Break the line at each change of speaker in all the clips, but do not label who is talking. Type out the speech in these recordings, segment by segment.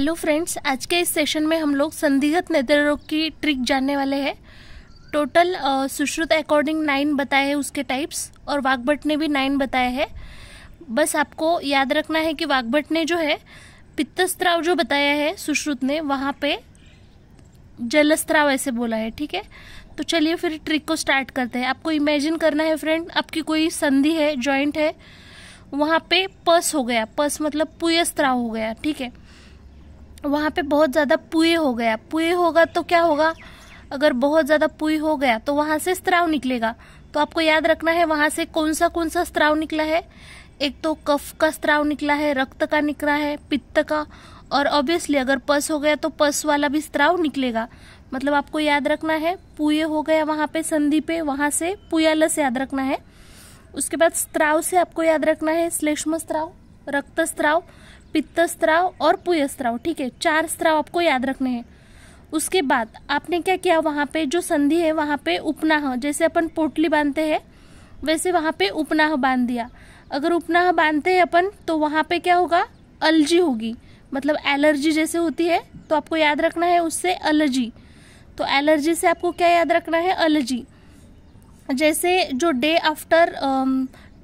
hello friends आज के इस सेशन में हम लोग संदिग्ध नेत्र रोग की ट्रिक जानने वाले हैं total uh, Sushruta according nine बताए हैं उसके टाइप्स और वाघभट ने भी नाइन बताया है बस आपको याद रखना है कि वाघभट ने जो है पित्तस्त्राव जो बताया है सुश्रुत ने वहाँ पे जलस्त्राव ऐसे बोला है ठीक है तो चलिए फिर ट्रिक को स्टार्ट करते हैं आपको इमेजिन करना है फ्रेंड आपकी कोई संधि है जॉइंट है वहाँ पे पस हो गया पस मतलब पुयस्त्राव हो गया ठीक है वहाँ पे बहुत ज़्यादा पुए हो गया पुए होगा तो क्या होगा अगर बहुत ज़्यादा पुई हो गया तो वहाँ से स्त्राव निकलेगा तो आपको याद रखना है वहाँ से कौन सा कौन सा स्त्राव निकला है एक तो कफ का स्त्राव निकला है रक्त का निकला है पित्त का और ऑब्वियसली अगर पस हो गया तो पस वाला भी स्त्राव निकलेगा मतलब आपको याद रखना है पुए हो गया वहाँ पे संधि पे वहाँ से पुयालस याद रखना है उसके बाद स्त्राव से आपको याद रखना है श्लेष्म स्त्राव रक्त स्त्राव पित्त स्त्राव और पुय स्त्राव ठीक है चार स्त्राव आपको याद रखने हैं उसके बाद आपने क्या किया वहां पे जो संधि है वहां पे उपनाह जैसे अपन पोटली बांधते हैं वैसे वहां पे उपनाह बांध दिया अगर उपनाह बांधते हैं अपन तो वहां पे क्या होगा अलर्जी होगी मतलब एलर्जी जैसे होती है तो आपको याद रखना है उससे अलर्जी तो एलर्जी से आपको क्या याद रखना है अलर्जी जैसे जो डे आफ्टर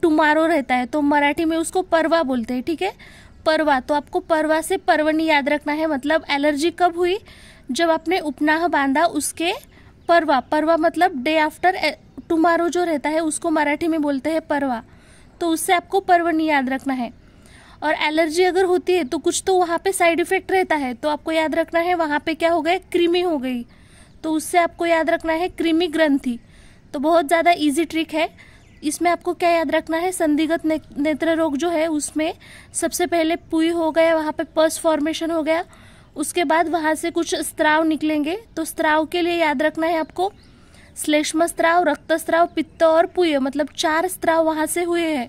टुमारो रहता है तो मराठी में उसको परवा बोलते हैं ठीक है परवा तो आपको परवा से परवनी याद रखना है मतलब एलर्जी कब हुई जब आपने उपनाह बांधा उसके परवा परवा मतलब डे आफ्टर टुमारो जो रहता है उसको मराठी में बोलते हैं परवा तो उससे आपको परवनी याद रखना है और एलर्जी अगर होती है तो कुछ तो वहाँ पे साइड इफेक्ट रहता है तो आपको याद रखना है वहाँ पे क्या हो गया क्रीमी हो गई तो उससे आपको याद रखना है क्रीमी ग्रंथि तो बहुत ज़्यादा इजी ट्रिक है इसमें आपको क्या याद रखना है संधिगत ने, नेत्र रोग जो है उसमें सबसे पहले पुई हो गया वहाँ पे पस फॉर्मेशन हो गया उसके बाद वहाँ से कुछ स्त्राव निकलेंगे तो स्त्राव के लिए याद रखना है आपको श्लेष्म स्त्राव रक्त स्त्राव पित्त और पुय मतलब चार स्त्राव वहाँ से हुए हैं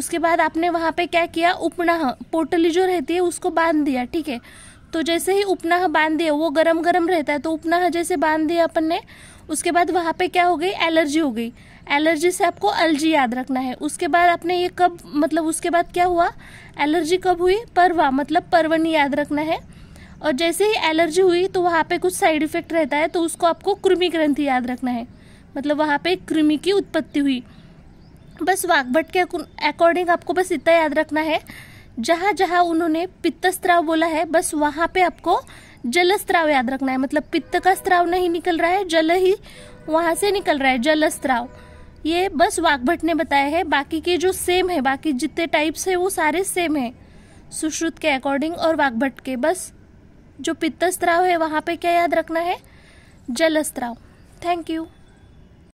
उसके बाद आपने वहाँ पे क्या किया उपनाह पोटली जो रहती है उसको बांध दिया ठीक है तो जैसे ही उपनाह बांध दिया वो गरम गरम रहता है तो उपनाह जैसे बांध दिया अपन ने उसके बाद वहाँ पे क्या हो गई एलर्जी हो गई एलर्जी से आपको अलर्जी याद रखना है उसके बाद आपने ये कब मतलब उसके बाद क्या हुआ एलर्जी कब हुई परवा मतलब परवन याद रखना है और जैसे ही एलर्जी हुई तो वहाँ पे कुछ साइड इफेक्ट रहता है तो उसको आपको कृमि ग्रंथि याद रखना है मतलब वहाँ पे कृमि की उत्पत्ति हुई बस वाकभट के अकॉर्डिंग आपको बस इतना याद रखना है जहाँ जहाँ उन्होंने पित्तस्त्राव बोला है बस वहाँ पे आपको जल स्त्राव याद रखना है मतलब पित्त का स्त्राव नहीं निकल रहा है जल ही वहां से निकल रहा है जल स्त्राव ये बस वाकभट ने बताया है बाकी के जो सेम है बाकी जितने टाइप्स है वो सारे सेम है सुश्रुत के अकॉर्डिंग और वाकभट के बस जो पित्त स्त्राव है वहां पे क्या याद रखना है जल स्त्राव थैंक यू